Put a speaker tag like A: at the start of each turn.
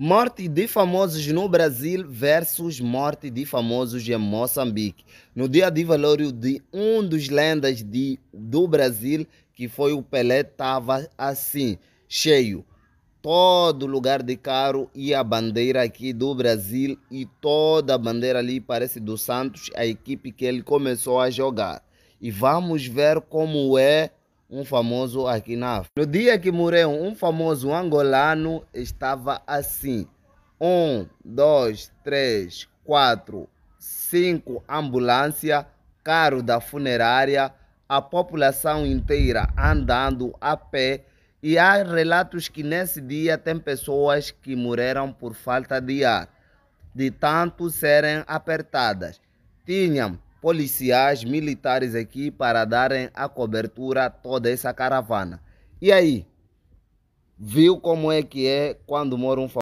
A: Morte de famosos no Brasil versus morte de famosos em Moçambique. No dia de velório de um dos lendas de, do Brasil, que foi o Pelé, estava assim, cheio. Todo lugar de carro e a bandeira aqui do Brasil e toda a bandeira ali parece do Santos, a equipe que ele começou a jogar. E vamos ver como é um famoso aqui na África. No dia que morreu um famoso angolano, estava assim: um, dois, três, quatro, cinco ambulância, carro da funerária, a população inteira andando a pé. E há relatos que nesse dia tem pessoas que morreram por falta de ar, de tanto serem apertadas. Tinham policiais, militares aqui para darem a cobertura a toda essa caravana. E aí? Viu como é que é quando mora um